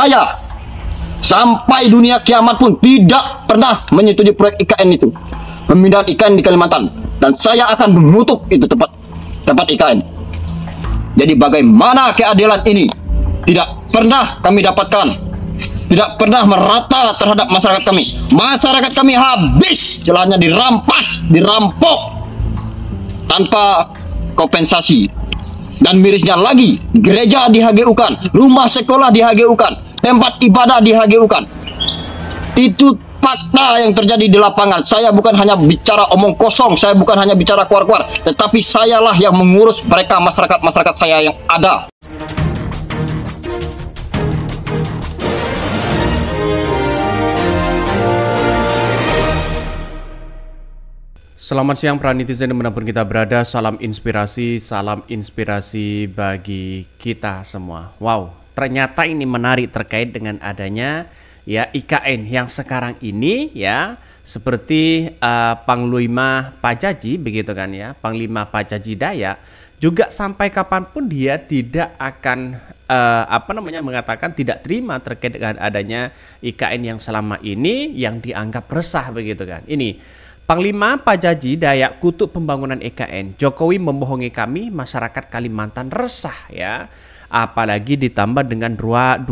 saya sampai dunia kiamat pun tidak pernah menyetujui proyek IKN itu pemindahan IKN di Kalimantan dan saya akan mengutuk itu tempat tempat IKN jadi bagaimana keadilan ini tidak pernah kami dapatkan tidak pernah merata terhadap masyarakat kami masyarakat kami habis jalannya dirampas dirampok tanpa kompensasi dan mirisnya lagi gereja di HGU kan rumah sekolah di HGU kan tempat ibadah dihagiukan. Itu fakta yang terjadi di lapangan. Saya bukan hanya bicara omong kosong, saya bukan hanya bicara keluar-keluar, tetapi sayalah yang mengurus mereka masyarakat-masyarakat saya yang ada. Selamat siang para netizen dimanapun kita berada Salam inspirasi, salam inspirasi bagi kita semua Wow, ternyata ini menarik terkait dengan adanya ya IKN yang sekarang ini ya seperti uh, Panglima Pajaji begitu kan ya Panglima Pajaji Daya juga sampai kapanpun dia tidak akan uh, apa namanya mengatakan tidak terima terkait dengan adanya IKN yang selama ini yang dianggap resah begitu kan ini Panglima Pajaji Dayak Kutuk Pembangunan IKN Jokowi membohongi kami, masyarakat Kalimantan resah ya apalagi ditambah dengan 200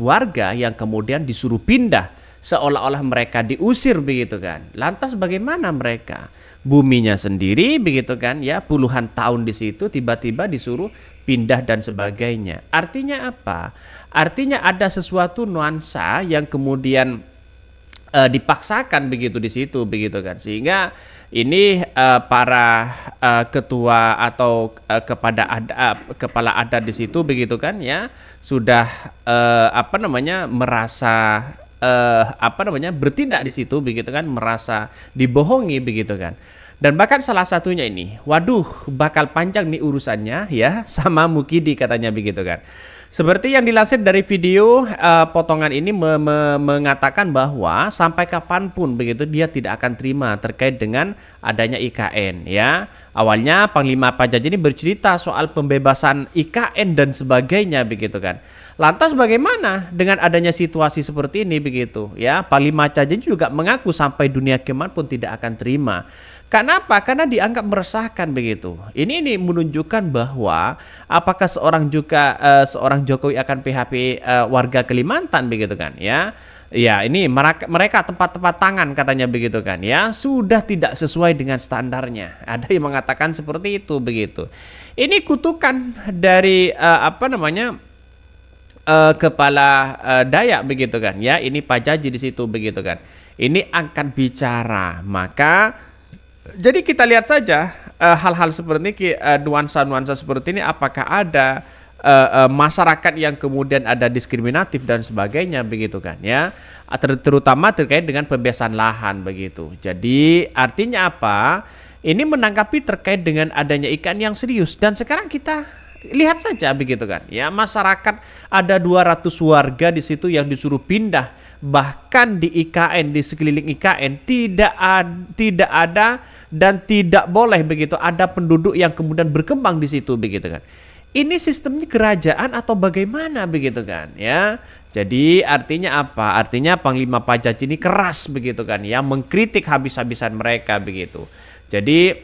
warga yang kemudian disuruh pindah seolah-olah mereka diusir begitu kan. Lantas bagaimana mereka? Buminya sendiri begitu kan ya puluhan tahun di situ tiba-tiba disuruh pindah dan sebagainya. Artinya apa? Artinya ada sesuatu nuansa yang kemudian e, dipaksakan begitu di situ begitu kan. Sehingga ini uh, para uh, ketua atau uh, kepada ada, uh, kepala adat di situ begitu kan ya sudah uh, apa namanya merasa uh, apa namanya bertindak di situ begitu kan merasa dibohongi begitu kan dan bahkan salah satunya ini waduh bakal panjang nih urusannya ya sama Mukidi katanya begitu kan seperti yang dilansir dari video uh, potongan ini me me mengatakan bahwa sampai kapanpun begitu dia tidak akan terima terkait dengan adanya IKN ya. Awalnya Panglima Pajaj ini bercerita soal pembebasan IKN dan sebagainya begitu kan. Lantas bagaimana dengan adanya situasi seperti ini begitu ya. Panglima Pajaj juga mengaku sampai dunia kiamat pun tidak akan terima. Karena apa? Karena dianggap meresahkan begitu. Ini ini menunjukkan bahwa apakah seorang juga uh, seorang Jokowi akan PHP uh, eh, warga Kalimantan begitu kan ya. Ya, ini mereka, mereka tempat-tempat tangan katanya begitu kan ya, sudah tidak sesuai dengan standarnya. Ada yang mengatakan seperti itu begitu. Ini kutukan dari uh, apa namanya? Uh, kepala uh, Dayak begitu kan ya. Ini Pak Jaji di situ begitu kan. Ini akan bicara, maka jadi kita lihat saja eh, hal-hal uh, seperti ini, eh, nuansa-nuansa seperti ini apakah ada uh, uh, masyarakat yang kemudian ada diskriminatif dan sebagainya begitu kan ya Ter terutama terkait dengan pembebasan lahan begitu. Jadi artinya apa? Ini menangkapi terkait dengan adanya ikan yang serius dan sekarang kita lihat saja begitu kan. Ya, masyarakat ada 200 warga di situ yang disuruh pindah bahkan di IKN di sekeliling IKN tidak ad, tidak ada dan tidak boleh begitu ada penduduk yang kemudian berkembang di situ begitu kan. Ini sistemnya kerajaan atau bagaimana begitu kan ya. Jadi artinya apa? Artinya Panglima Pajaj ini keras begitu kan ya mengkritik habis-habisan mereka begitu. Jadi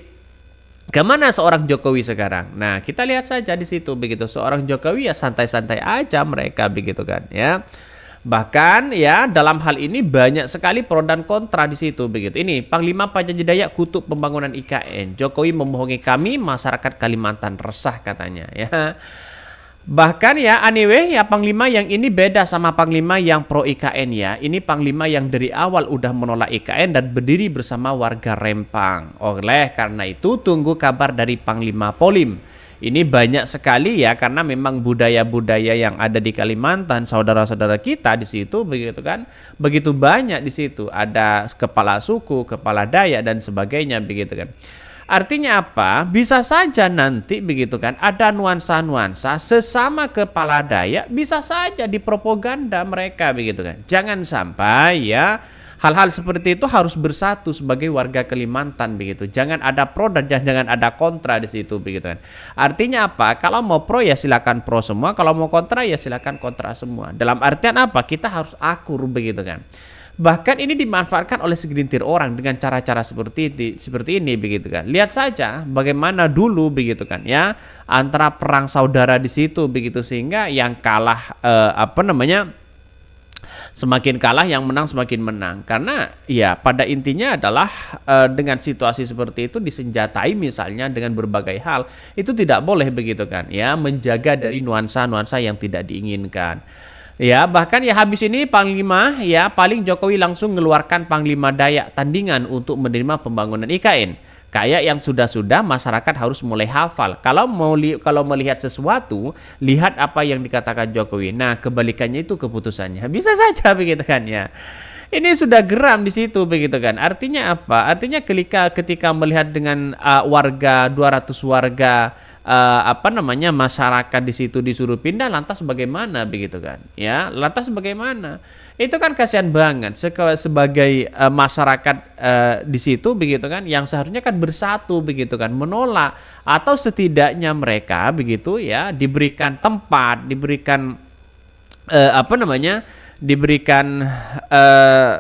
kemana seorang Jokowi sekarang? Nah kita lihat saja di situ begitu seorang Jokowi ya santai-santai aja mereka begitu kan ya. Bahkan ya dalam hal ini banyak sekali pro dan kontra di situ begitu. Ini Panglima Pajajidaya kutuk pembangunan IKN. Jokowi membohongi kami, masyarakat Kalimantan resah katanya ya. Bahkan ya anyway ya Panglima yang ini beda sama Panglima yang pro IKN ya. Ini Panglima yang dari awal udah menolak IKN dan berdiri bersama warga Rempang. Oleh karena itu tunggu kabar dari Panglima Polim ini banyak sekali ya karena memang budaya-budaya yang ada di Kalimantan, saudara-saudara kita di situ begitu kan. Begitu banyak di situ ada kepala suku, kepala daya dan sebagainya begitu kan. Artinya apa? Bisa saja nanti begitu kan ada nuansa-nuansa sesama kepala daya, bisa saja dipropaganda mereka begitu kan. Jangan sampai ya Hal-hal seperti itu harus bersatu sebagai warga Kalimantan begitu. Jangan ada pro dan jangan ada kontra di situ begitu kan. Artinya apa? Kalau mau pro ya silakan pro semua, kalau mau kontra ya silakan kontra semua. Dalam artian apa? Kita harus akur begitu kan. Bahkan ini dimanfaatkan oleh segelintir orang dengan cara-cara seperti ini, seperti ini begitu kan. Lihat saja bagaimana dulu begitu kan ya antara perang saudara di situ begitu sehingga yang kalah eh, apa namanya semakin kalah yang menang semakin menang karena ya pada intinya adalah e, dengan situasi seperti itu disenjatai misalnya dengan berbagai hal itu tidak boleh begitu kan ya menjaga dari nuansa-nuansa yang tidak diinginkan ya bahkan ya habis ini panglima ya paling Jokowi langsung mengeluarkan panglima daya tandingan untuk menerima pembangunan IKN Kayak yang sudah-sudah masyarakat harus mulai hafal. Kalau mau li kalau melihat sesuatu, lihat apa yang dikatakan Jokowi. Nah, kebalikannya itu keputusannya. Bisa saja begitu kan ya. Ini sudah geram di situ begitu kan. Artinya apa? Artinya ketika ketika melihat dengan uh, warga 200 warga uh, apa namanya masyarakat di situ disuruh pindah lantas bagaimana begitu kan. Ya, lantas bagaimana? itu kan kasihan banget sebagai uh, masyarakat uh, di situ begitu kan yang seharusnya kan bersatu begitu kan menolak atau setidaknya mereka begitu ya diberikan tempat diberikan uh, apa namanya diberikan uh,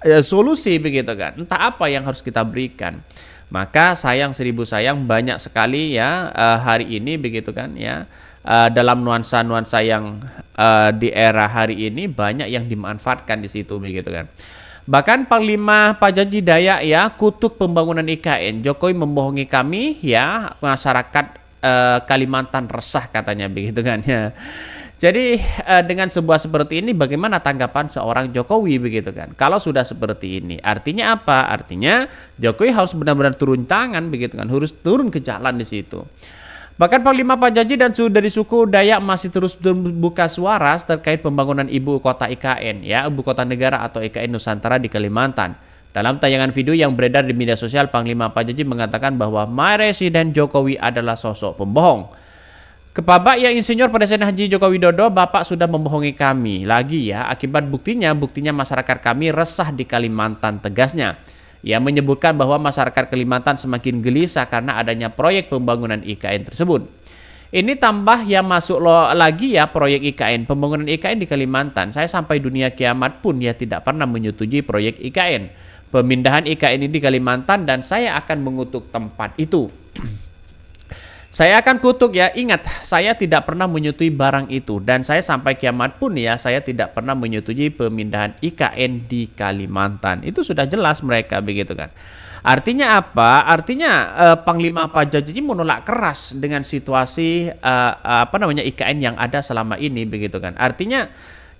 uh, solusi begitu kan entah apa yang harus kita berikan maka sayang seribu sayang banyak sekali ya uh, hari ini begitu kan ya Eh, dalam nuansa-nuansa yang uh, di era hari ini banyak yang dimanfaatkan di situ begitu kan. Bahkan Panglima Pajaji Daya ya kutuk pembangunan IKN. Jokowi membohongi kami ya masyarakat uh, Kalimantan resah katanya begitu kan ya. Jadi dengan sebuah seperti ini bagaimana tanggapan seorang Jokowi begitu kan? Kalau sudah seperti ini artinya apa? Artinya Jokowi harus benar-benar turun tangan begitu kan, harus turun ke jalan di situ. Bahkan Panglima Pajaji dan dari suku Dayak masih terus membuka suara terkait pembangunan ibu kota IKN, ya, ibu kota negara atau IKN Nusantara di Kalimantan. Dalam tayangan video yang beredar di media sosial, Panglima Pajaji mengatakan bahwa Presiden Jokowi adalah sosok pembohong. Kepabak ya Insinyur Presiden Haji Joko Widodo, Bapak sudah membohongi kami lagi ya. Akibat buktinya, buktinya masyarakat kami resah di Kalimantan tegasnya. Ia menyebutkan bahwa masyarakat Kalimantan semakin gelisah karena adanya proyek pembangunan IKN tersebut. Ini tambah yang masuk lo lagi ya proyek IKN, pembangunan IKN di Kalimantan. Saya sampai dunia kiamat pun ya tidak pernah menyetujui proyek IKN. Pemindahan IKN ini di Kalimantan dan saya akan mengutuk tempat itu. Saya akan kutuk ya. Ingat, saya tidak pernah menyetujui barang itu dan saya sampai kiamat pun ya saya tidak pernah menyetujui pemindahan IKN di Kalimantan. Itu sudah jelas mereka begitu kan. Artinya apa? Artinya eh, Panglima Pak menolak keras dengan situasi eh, apa namanya IKN yang ada selama ini begitu kan. Artinya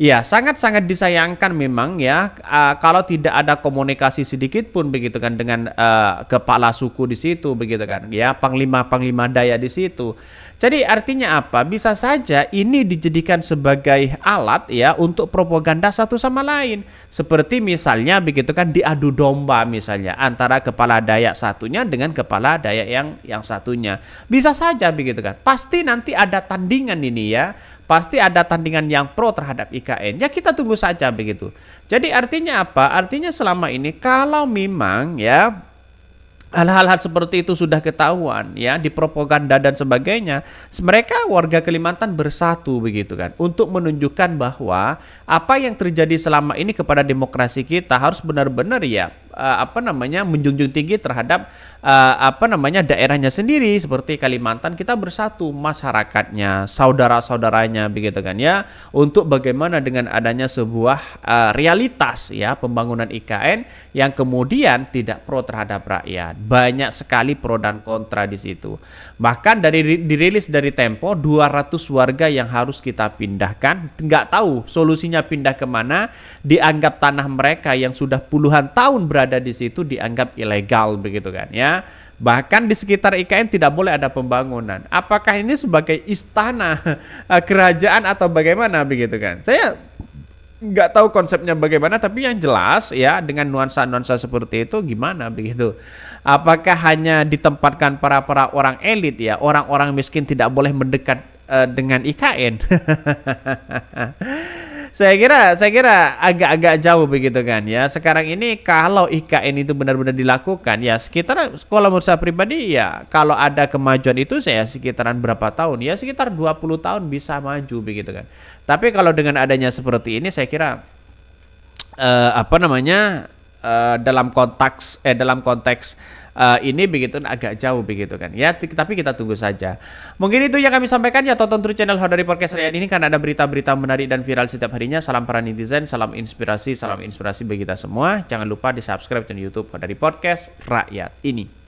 Iya, sangat-sangat disayangkan memang ya uh, kalau tidak ada komunikasi sedikit pun begitu kan dengan uh, kepala suku di situ begitu kan. Ya, panglima-panglima daya di situ. Jadi artinya apa? Bisa saja ini dijadikan sebagai alat ya untuk propaganda satu sama lain. Seperti misalnya begitu kan diadu domba misalnya antara kepala daya satunya dengan kepala daya yang yang satunya. Bisa saja begitu kan. Pasti nanti ada tandingan ini ya pasti ada tandingan yang pro terhadap IKN. Ya kita tunggu saja begitu. Jadi artinya apa? Artinya selama ini kalau memang ya hal-hal seperti itu sudah ketahuan ya di propaganda dan sebagainya mereka warga Kalimantan bersatu begitu kan untuk menunjukkan bahwa apa yang terjadi selama ini kepada demokrasi kita harus benar-benar ya uh, apa namanya menjunjung tinggi terhadap uh, apa namanya daerahnya sendiri seperti Kalimantan kita bersatu masyarakatnya, saudara-saudaranya begitu kan ya untuk bagaimana dengan adanya sebuah uh, realitas ya pembangunan IKN yang kemudian tidak pro terhadap rakyat. Banyak sekali pro dan kontra di situ. Bahkan dari dirilis dari Tempo 200 warga yang harus kita pindahkan nggak tahu solusinya pindah kemana dianggap tanah mereka yang sudah puluhan tahun berada berada di situ dianggap ilegal begitu kan ya. Bahkan di sekitar IKN tidak boleh ada pembangunan. Apakah ini sebagai istana eh, kerajaan atau bagaimana begitu kan? Saya nggak tahu konsepnya bagaimana tapi yang jelas ya dengan nuansa-nuansa seperti itu gimana begitu apakah hanya ditempatkan para para orang elit ya orang-orang miskin tidak boleh mendekat uh, dengan IKN saya kira saya kira agak-agak jauh begitu kan ya. Sekarang ini kalau IKN itu benar-benar dilakukan ya sekitar sekolah menurut pribadi ya kalau ada kemajuan itu saya sekitaran berapa tahun ya sekitar 20 tahun bisa maju begitu kan. Tapi kalau dengan adanya seperti ini saya kira eh, apa namanya Eh, eh, dalam konteks eh dalam konteks uh, ini begitu nah, agak jauh begitu kan ya tapi kita tunggu saja mungkin itu yang kami sampaikan ya tonton terus channel Hodari Podcast Rakyat ini karena ada berita-berita menarik dan viral setiap harinya salam para netizen salam inspirasi salam inspirasi bagi kita semua jangan lupa di subscribe dan YouTube Hodari Podcast Rakyat ini